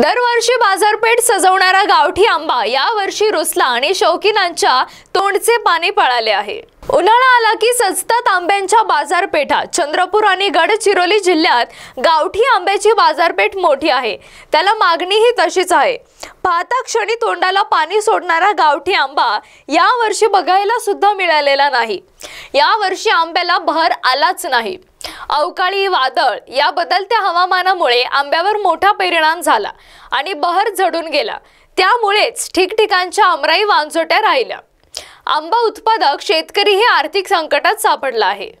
दरवर्षी बाजारपेठ सजवणारा गावठी आंबा या वर्षी रुसला आणि शौकीनांच्या तोंडचे पाणी पळाले आहे उन्हाळा आला की सजतात आंब्यांच्या बाजारपेठा चंद्रपूर आणि गडचिरोली जिल्ह्यात गावठी आंब्याची बाजारपेठ मोठी आहे त्याला मागणीही तशीच आहे पाहता क्षणी तोंडाला पाणी सोडणारा गावठी आंबा या वर्षी बघायला सुद्धा मिळालेला नाही या वर्षी आंब्याला बहर आलाच नाही अवकाळी वादळ या बदलत्या हवामानामुळे आंब्यावर मोठा परिणाम झाला आणि बहर झडून गेला त्यामुळेच ठिकठिकाणच्या अमराई वांजोट्या राहिल्या आंबा उत्पादक शेतकरी हे आर्थिक संकटात सापडला आहे